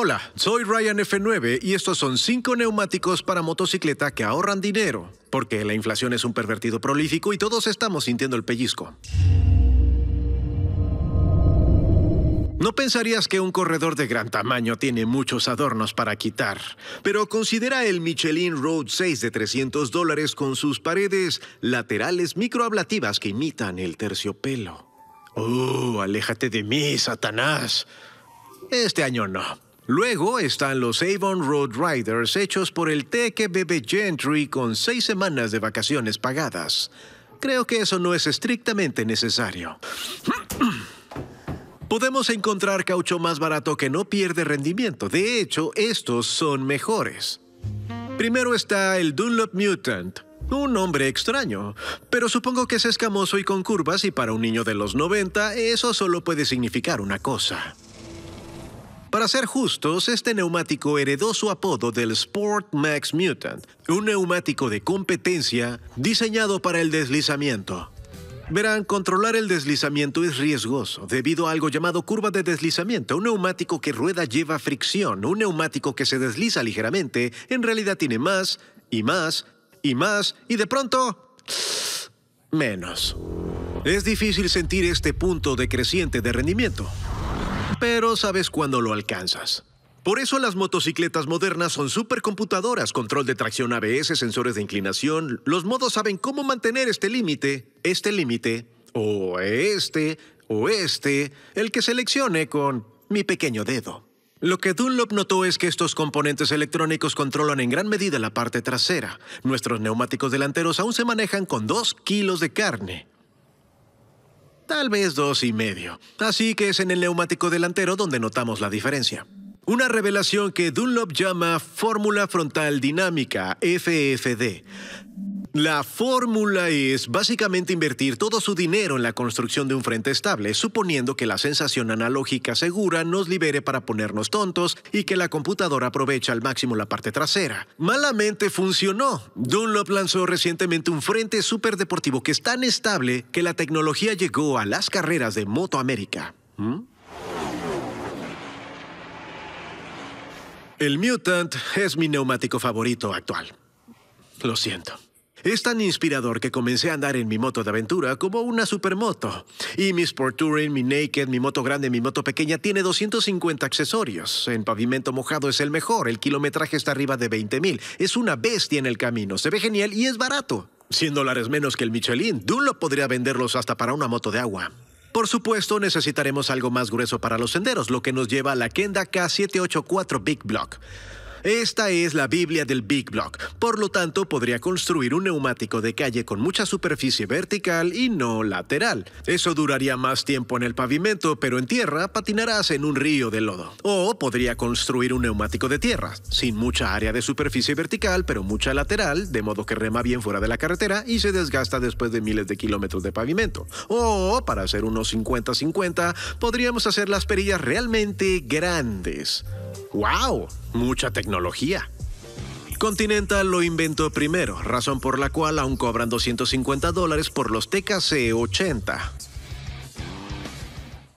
Hola, soy Ryan F9 y estos son 5 neumáticos para motocicleta que ahorran dinero, porque la inflación es un pervertido prolífico y todos estamos sintiendo el pellizco. No pensarías que un corredor de gran tamaño tiene muchos adornos para quitar, pero considera el Michelin Road 6 de 300 dólares con sus paredes laterales microablativas que imitan el terciopelo. ¡Oh, aléjate de mí, Satanás! Este año no. Luego están los Avon Road Riders hechos por el Teque Bebe Gentry con seis semanas de vacaciones pagadas. Creo que eso no es estrictamente necesario. Podemos encontrar caucho más barato que no pierde rendimiento. De hecho, estos son mejores. Primero está el Dunlop Mutant, un nombre extraño, pero supongo que es escamoso y con curvas y para un niño de los 90 eso solo puede significar una cosa. Para ser justos, este neumático heredó su apodo del Sport Max Mutant, un neumático de competencia diseñado para el deslizamiento. Verán, controlar el deslizamiento es riesgoso debido a algo llamado curva de deslizamiento. Un neumático que rueda lleva fricción. Un neumático que se desliza ligeramente en realidad tiene más y más y más y de pronto menos. Es difícil sentir este punto decreciente de rendimiento pero sabes cuándo lo alcanzas. Por eso las motocicletas modernas son supercomputadoras, control de tracción ABS, sensores de inclinación. Los modos saben cómo mantener este límite, este límite, o este, o este, el que seleccione con mi pequeño dedo. Lo que Dunlop notó es que estos componentes electrónicos controlan en gran medida la parte trasera. Nuestros neumáticos delanteros aún se manejan con 2 kilos de carne tal vez dos y medio. Así que es en el neumático delantero donde notamos la diferencia. Una revelación que Dunlop llama fórmula frontal dinámica, FFD. La fórmula es básicamente invertir todo su dinero en la construcción de un frente estable, suponiendo que la sensación analógica segura nos libere para ponernos tontos y que la computadora aprovecha al máximo la parte trasera. Malamente funcionó. Dunlop lanzó recientemente un frente deportivo que es tan estable que la tecnología llegó a las carreras de Moto América. ¿Mm? El Mutant es mi neumático favorito actual. Lo siento. Es tan inspirador que comencé a andar en mi moto de aventura como una supermoto. Y mi Sport Touring, mi Naked, mi moto grande, mi moto pequeña tiene 250 accesorios. En pavimento mojado es el mejor, el kilometraje está arriba de 20.000. Es una bestia en el camino, se ve genial y es barato. 100 dólares menos que el Michelin, Dunlop podría venderlos hasta para una moto de agua. Por supuesto, necesitaremos algo más grueso para los senderos, lo que nos lleva a la Kenda K784 Big Block. Esta es la Biblia del Big Block, por lo tanto podría construir un neumático de calle con mucha superficie vertical y no lateral. Eso duraría más tiempo en el pavimento, pero en tierra patinarás en un río de lodo. O podría construir un neumático de tierra, sin mucha área de superficie vertical, pero mucha lateral, de modo que rema bien fuera de la carretera y se desgasta después de miles de kilómetros de pavimento. O, para hacer unos 50-50, podríamos hacer las perillas realmente grandes. ¡Wow! Mucha tecnología. Continental lo inventó primero, razón por la cual aún cobran 250 dólares por los TKC 80.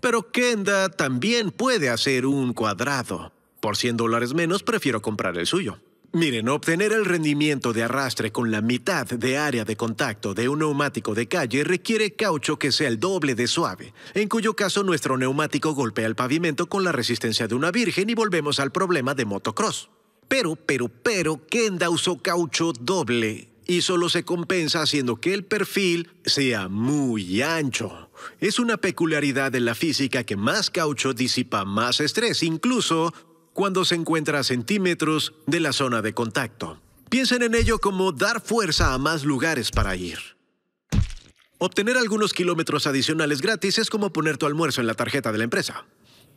Pero Kenda también puede hacer un cuadrado. Por 100 dólares menos prefiero comprar el suyo. Miren, obtener el rendimiento de arrastre con la mitad de área de contacto de un neumático de calle requiere caucho que sea el doble de suave, en cuyo caso nuestro neumático golpea el pavimento con la resistencia de una virgen y volvemos al problema de motocross. Pero, pero, pero, Kenda usó caucho doble y solo se compensa haciendo que el perfil sea muy ancho. Es una peculiaridad de la física que más caucho disipa más estrés, incluso cuando se encuentra a centímetros de la zona de contacto. Piensen en ello como dar fuerza a más lugares para ir. Obtener algunos kilómetros adicionales gratis es como poner tu almuerzo en la tarjeta de la empresa.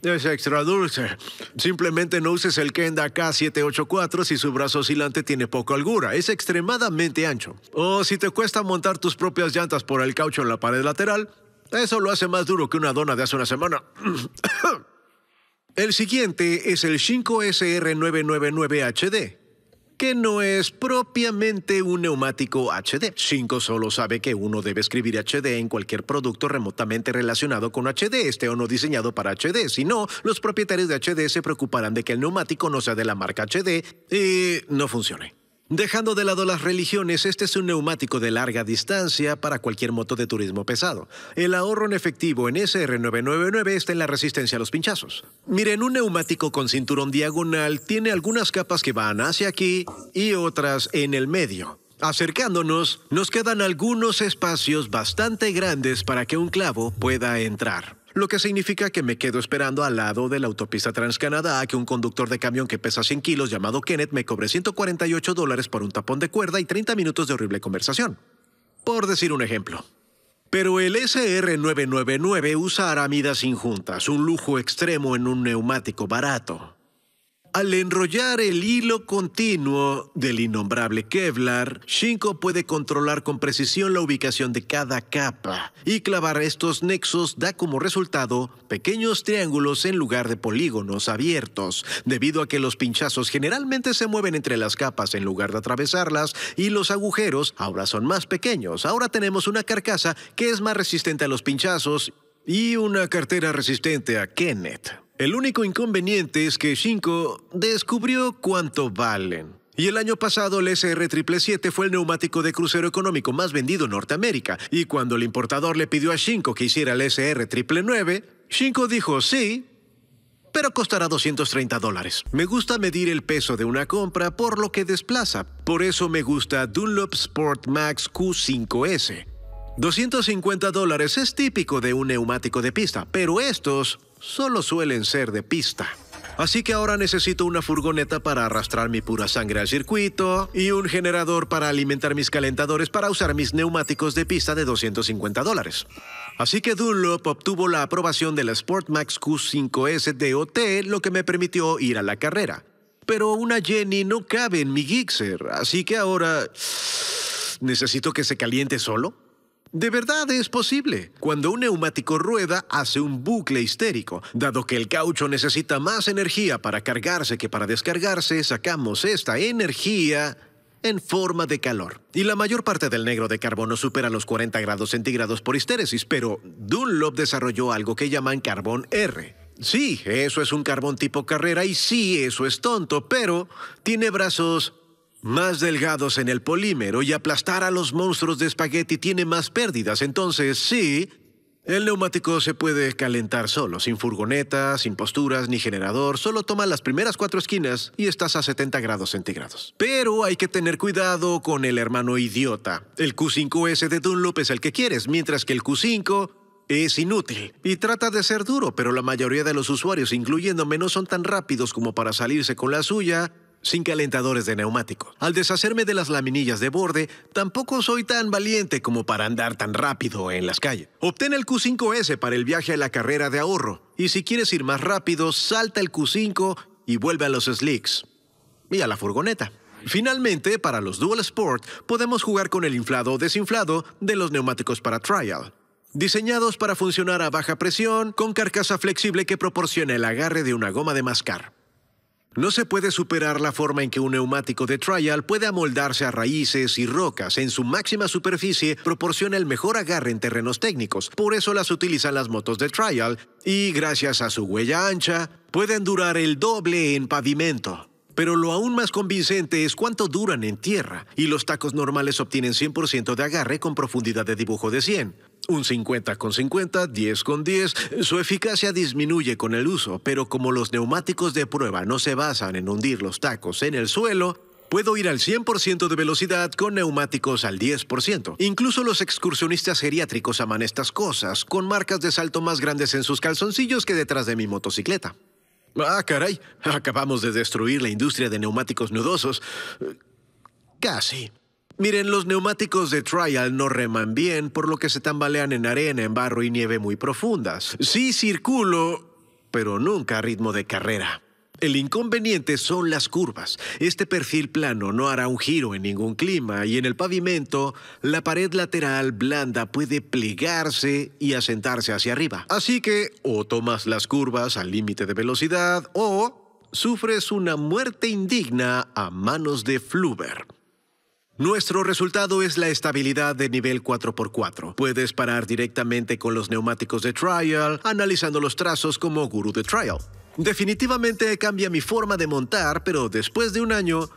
Es extra dulce. Simplemente no uses el Kenda K784 si su brazo oscilante tiene poca holgura. Es extremadamente ancho. O si te cuesta montar tus propias llantas por el caucho en la pared lateral, eso lo hace más duro que una dona de hace una semana. El siguiente es el 5SR999HD, que no es propiamente un neumático HD. 5 solo sabe que uno debe escribir HD en cualquier producto remotamente relacionado con HD, este o no diseñado para HD. Si no, los propietarios de HD se preocuparán de que el neumático no sea de la marca HD y no funcione. Dejando de lado las religiones, este es un neumático de larga distancia para cualquier moto de turismo pesado. El ahorro en efectivo en SR999 está en la resistencia a los pinchazos. Miren, un neumático con cinturón diagonal tiene algunas capas que van hacia aquí y otras en el medio. Acercándonos, nos quedan algunos espacios bastante grandes para que un clavo pueda entrar lo que significa que me quedo esperando al lado de la autopista Transcanadá a que un conductor de camión que pesa 100 kilos llamado Kenneth me cobre 148 dólares por un tapón de cuerda y 30 minutos de horrible conversación. Por decir un ejemplo. Pero el SR999 usa aramidas injuntas, un lujo extremo en un neumático barato. Al enrollar el hilo continuo del innombrable Kevlar, Shinko puede controlar con precisión la ubicación de cada capa y clavar estos nexos da como resultado pequeños triángulos en lugar de polígonos abiertos, debido a que los pinchazos generalmente se mueven entre las capas en lugar de atravesarlas y los agujeros ahora son más pequeños. Ahora tenemos una carcasa que es más resistente a los pinchazos y una cartera resistente a Kenneth. El único inconveniente es que Shinko descubrió cuánto valen. Y el año pasado el SR777 fue el neumático de crucero económico más vendido en Norteamérica. Y cuando el importador le pidió a Shinko que hiciera el SR999, Shinko dijo sí, pero costará 230 dólares. Me gusta medir el peso de una compra por lo que desplaza. Por eso me gusta Dunlop Sport Max Q5S. 250 dólares es típico de un neumático de pista, pero estos solo suelen ser de pista. Así que ahora necesito una furgoneta para arrastrar mi pura sangre al circuito y un generador para alimentar mis calentadores para usar mis neumáticos de pista de 250 dólares. Así que Dunlop obtuvo la aprobación de la Sportmax Q5S DOT, lo que me permitió ir a la carrera. Pero una Jenny no cabe en mi Gixxer, así que ahora... ¿Necesito que se caliente solo? De verdad es posible, cuando un neumático rueda hace un bucle histérico. Dado que el caucho necesita más energía para cargarse que para descargarse, sacamos esta energía en forma de calor. Y la mayor parte del negro de carbono supera los 40 grados centígrados por histéresis, pero Dunlop desarrolló algo que llaman carbón R. Sí, eso es un carbón tipo carrera y sí, eso es tonto, pero tiene brazos más delgados en el polímero y aplastar a los monstruos de espagueti tiene más pérdidas. Entonces, sí, el neumático se puede calentar solo, sin furgoneta, sin posturas ni generador, solo toma las primeras cuatro esquinas y estás a 70 grados centígrados. Pero hay que tener cuidado con el hermano idiota. El Q5S de Dunlop es el que quieres, mientras que el Q5 es inútil y trata de ser duro, pero la mayoría de los usuarios, incluyéndome, no son tan rápidos como para salirse con la suya sin calentadores de neumático. Al deshacerme de las laminillas de borde, tampoco soy tan valiente como para andar tan rápido en las calles. Obtén el Q5S para el viaje a la carrera de ahorro. Y si quieres ir más rápido, salta el Q5 y vuelve a los slicks. Y a la furgoneta. Finalmente, para los Dual Sport, podemos jugar con el inflado o desinflado de los neumáticos para trial. Diseñados para funcionar a baja presión, con carcasa flexible que proporciona el agarre de una goma de mascar. No se puede superar la forma en que un neumático de trial puede amoldarse a raíces y rocas. En su máxima superficie proporciona el mejor agarre en terrenos técnicos. Por eso las utilizan las motos de trial y gracias a su huella ancha pueden durar el doble en pavimento. Pero lo aún más convincente es cuánto duran en tierra, y los tacos normales obtienen 100% de agarre con profundidad de dibujo de 100. Un 50 con 50, 10 con 10, su eficacia disminuye con el uso, pero como los neumáticos de prueba no se basan en hundir los tacos en el suelo, Puedo ir al 100% de velocidad con neumáticos al 10%. Incluso los excursionistas geriátricos aman estas cosas, con marcas de salto más grandes en sus calzoncillos que detrás de mi motocicleta. Ah, caray, acabamos de destruir la industria de neumáticos nudosos. Casi. Miren, los neumáticos de Trial no reman bien, por lo que se tambalean en arena, en barro y nieve muy profundas. Sí circulo, pero nunca a ritmo de carrera. El inconveniente son las curvas. Este perfil plano no hará un giro en ningún clima y en el pavimento la pared lateral blanda puede plegarse y asentarse hacia arriba. Así que o tomas las curvas al límite de velocidad o sufres una muerte indigna a manos de Fluber. Nuestro resultado es la estabilidad de nivel 4x4. Puedes parar directamente con los neumáticos de Trial, analizando los trazos como guru de Trial. Definitivamente cambia mi forma de montar, pero después de un año,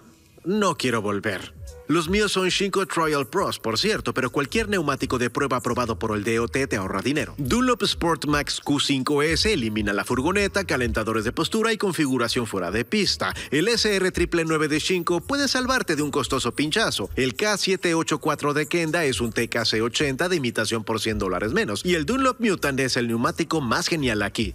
no quiero volver. Los míos son Shinko Trial Pros, por cierto, pero cualquier neumático de prueba aprobado por el DOT te ahorra dinero. Dunlop Sport Max Q5S elimina la furgoneta, calentadores de postura y configuración fuera de pista. El SR999 de Shinko puede salvarte de un costoso pinchazo. El K784 de Kenda es un TKC80 de imitación por 100 dólares menos. Y el Dunlop Mutant es el neumático más genial aquí.